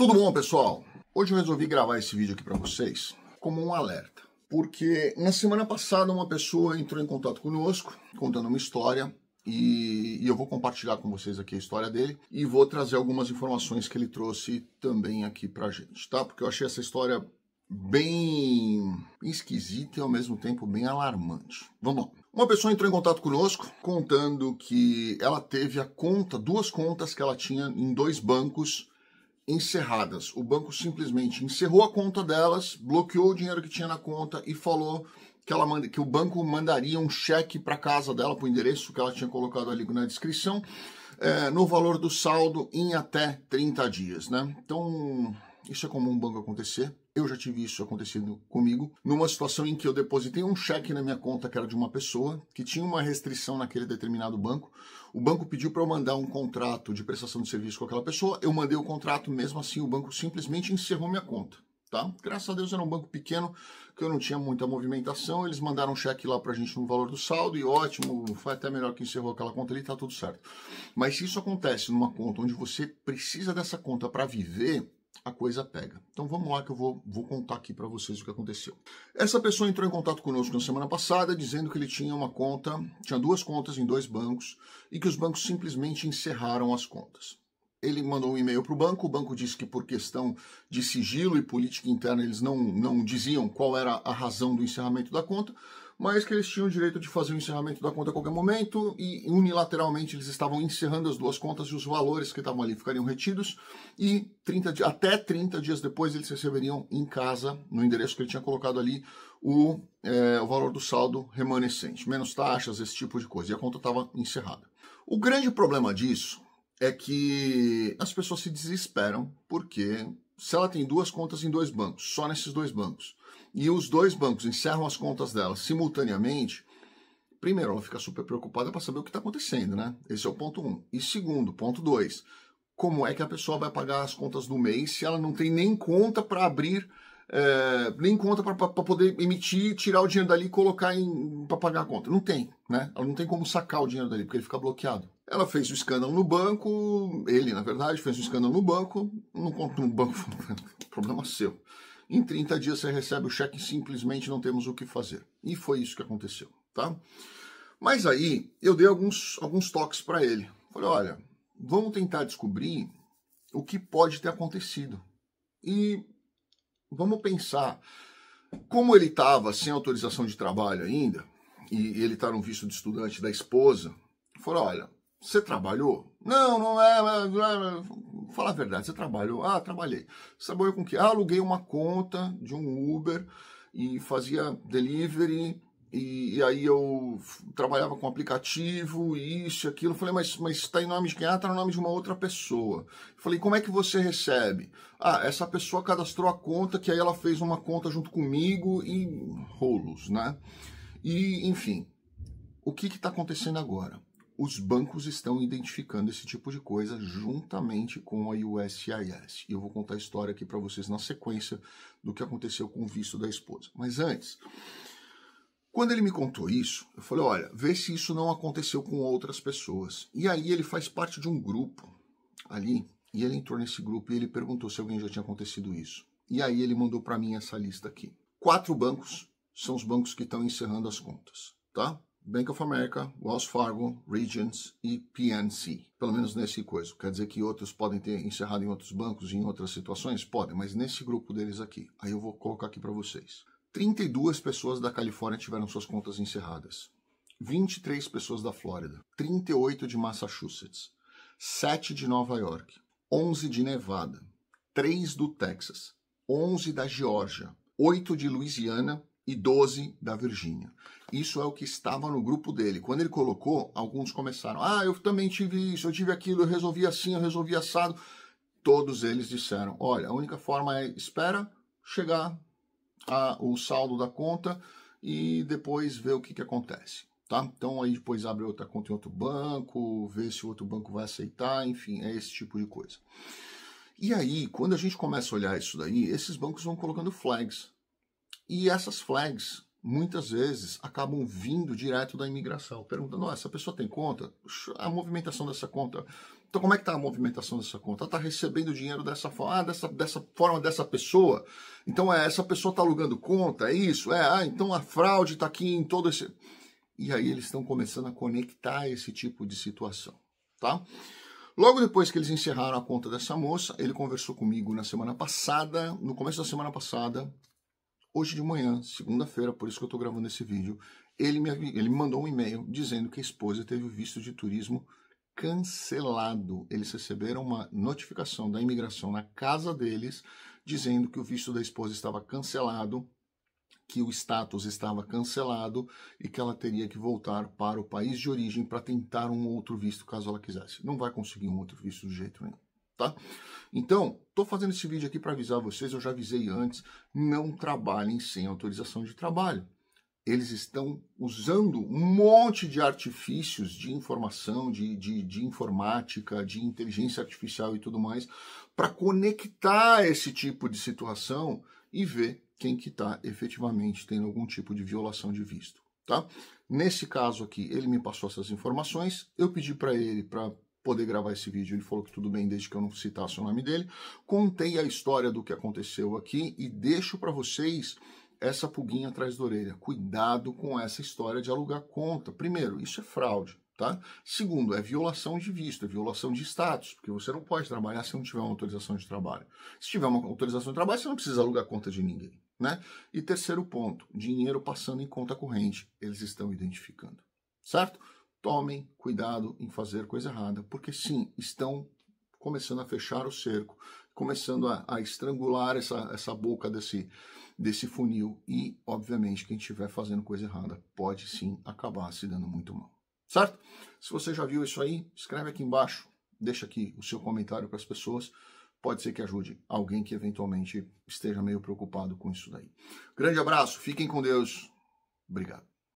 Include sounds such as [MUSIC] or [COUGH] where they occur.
Tudo bom, pessoal? Hoje eu resolvi gravar esse vídeo aqui para vocês como um alerta, porque na semana passada uma pessoa entrou em contato conosco contando uma história e, e, eu vou compartilhar com vocês aqui a história dele e vou trazer algumas informações que ele trouxe também aqui pra gente, tá? Porque eu achei essa história bem esquisita e ao mesmo tempo bem alarmante. Vamos lá. Uma pessoa entrou em contato conosco contando que ela teve a conta, duas contas que ela tinha em dois bancos encerradas. O banco simplesmente encerrou a conta delas, bloqueou o dinheiro que tinha na conta e falou que, ela manda, que o banco mandaria um cheque para casa dela, para o endereço que ela tinha colocado ali na descrição, é, no valor do saldo em até 30 dias. Né? Então, isso é comum um banco acontecer. Eu já tive isso acontecido comigo, numa situação em que eu depositei um cheque na minha conta que era de uma pessoa, que tinha uma restrição naquele determinado banco. O banco pediu para eu mandar um contrato de prestação de serviço com aquela pessoa. Eu mandei o contrato, mesmo assim o banco simplesmente encerrou minha conta. Tá? Graças a Deus era um banco pequeno, que eu não tinha muita movimentação, eles mandaram um cheque lá pra gente no valor do saldo e ótimo, foi até melhor que encerrou aquela conta ali, tá tudo certo. Mas se isso acontece numa conta onde você precisa dessa conta para viver, a coisa pega. Então vamos lá que eu vou, vou contar aqui para vocês o que aconteceu. Essa pessoa entrou em contato conosco na semana passada dizendo que ele tinha uma conta, tinha duas contas em dois bancos e que os bancos simplesmente encerraram as contas. Ele mandou um e-mail para o banco, o banco disse que por questão de sigilo e política interna eles não, não diziam qual era a razão do encerramento da conta, mas que eles tinham o direito de fazer o encerramento da conta a qualquer momento e unilateralmente eles estavam encerrando as duas contas e os valores que estavam ali ficariam retidos e 30, até 30 dias depois eles receberiam em casa, no endereço que ele tinha colocado ali, o, é, o valor do saldo remanescente, menos taxas, esse tipo de coisa. E a conta estava encerrada. O grande problema disso é que as pessoas se desesperam porque se ela tem duas contas em dois bancos, só nesses dois bancos, e os dois bancos encerram as contas dela simultaneamente. Primeiro, ela fica super preocupada para saber o que está acontecendo, né? Esse é o ponto um. E segundo, ponto dois, como é que a pessoa vai pagar as contas do mês se ela não tem nem conta para abrir, é, nem conta para poder emitir, tirar o dinheiro dali e colocar para pagar a conta? Não tem, né? Ela não tem como sacar o dinheiro dali, porque ele fica bloqueado. Ela fez o escândalo no banco, ele, na verdade, fez o escândalo no banco, não conta no banco, [LAUGHS] problema seu. Em 30 dias você recebe o cheque e simplesmente não temos o que fazer. E foi isso que aconteceu, tá? Mas aí eu dei alguns, alguns toques para ele. Falei, olha, vamos tentar descobrir o que pode ter acontecido. E vamos pensar, como ele estava sem autorização de trabalho ainda, e ele está no visto de estudante da esposa, falou, olha, você trabalhou? Não, não é. Vou falar a verdade, você trabalhou? Ah, trabalhei. Você trabalhou com o quê? Ah, aluguei uma conta de um Uber e fazia delivery e, e, aí eu trabalhava com aplicativo, isso, aquilo. Eu falei, mas está em nome de quem? Ah, está no nome de uma outra pessoa. Eu falei, como é que você recebe? Ah, essa pessoa cadastrou a conta, que aí ela fez uma conta junto comigo e rolos, né? E, enfim, o que está acontecendo agora? os bancos estão identificando esse tipo de coisa juntamente com a USIS. E eu vou contar a história aqui para vocês na sequência do que aconteceu com o visto da esposa. Mas antes, quando ele me contou isso, eu falei: olha, vê se isso não aconteceu com outras pessoas. E aí ele faz parte de um grupo ali, e ele entrou nesse grupo e ele perguntou se alguém já tinha acontecido isso. E aí ele mandou para mim essa lista aqui. Quatro bancos são os bancos que estão encerrando as contas, tá? Bank of America, Wells Fargo, Regions e PNC. Pelo menos nesse coisa. Quer dizer que outros podem ter encerrado em outros bancos, em outras situações? Podem, mas nesse grupo deles aqui. Aí eu vou colocar aqui para vocês. 32 pessoas da Califórnia tiveram suas contas encerradas. 23 pessoas da Flórida. 38 de Massachusetts. 7 de Nova York. 11 de Nevada. 3 do Texas. 11 da Geórgia. 8 de Louisiana e 12 da Virgínia. Isso é o que estava no grupo dele. Quando ele colocou, alguns começaram: Ah, eu também tive isso, eu tive aquilo, eu resolvi assim, eu resolvi assado. Todos eles disseram: Olha, a única forma é espera chegar a, o saldo da conta e depois ver o que, que acontece. Tá? Então aí depois abre outra conta em outro banco, vê se o outro banco vai aceitar, enfim, é esse tipo de coisa. E aí, quando a gente começa a olhar isso daí, esses bancos vão colocando flags e essas flags muitas vezes acabam vindo direto da imigração, perguntando: essa pessoa tem conta? A movimentação dessa conta. Então, como é que está a movimentação dessa conta? Ela está recebendo dinheiro dessa forma, ah, dessa, dessa forma dessa pessoa. Então, é, essa pessoa está alugando conta, é isso? É, ah, então a fraude está aqui em todo esse. E aí eles estão começando a conectar esse tipo de situação, tá? Logo depois que eles encerraram a conta dessa moça, ele conversou comigo na semana passada, no começo da semana passada, Hoje de manhã, segunda-feira, por isso que eu estou gravando esse vídeo, ele me, ele me mandou um e-mail dizendo que a esposa teve o visto de turismo cancelado. Eles receberam uma notificação da imigração na casa deles dizendo que o visto da esposa estava cancelado, que o status estava cancelado e que ela teria que voltar para o país de origem para tentar um outro visto caso ela quisesse. Não vai conseguir um outro visto do jeito nenhum tá? Então, estou fazendo esse vídeo aqui para avisar vocês, eu já avisei antes, não trabalhem sem autorização de trabalho. Eles estão usando um monte de artifícios de informação, de, de, de informática, de inteligência artificial e tudo mais, para conectar esse tipo de situação e ver quem que está efetivamente tendo algum tipo de violação de visto. Tá? Nesse caso aqui, ele me passou essas informações, eu pedi para ele para poder gravar esse vídeo. Ele falou que tudo bem desde que eu não citasse o nome dele. Contei a história do que aconteceu aqui e deixo para vocês essa pulguinha atrás da orelha. Cuidado com essa história de alugar conta. Primeiro, isso é fraude. Tá? Segundo, é violação de visto, é violação de status, porque você não pode trabalhar se não tiver uma autorização de trabalho. Se tiver uma autorização de trabalho, você não precisa alugar conta de ninguém. Né? E terceiro ponto, dinheiro passando em conta corrente, eles estão identificando. Certo? tomem cuidado em fazer coisa errada, porque sim, estão começando a fechar o cerco, começando a, a estrangular essa, essa boca desse, desse funil. E, obviamente, quem estiver fazendo coisa errada pode sim acabar se dando muito mal. Certo? Se você já viu isso aí, escreve aqui embaixo, deixa aqui o seu comentário para as pessoas. Pode ser que ajude alguém que eventualmente esteja meio preocupado com isso daí. Grande abraço, fiquem com Deus. Obrigado.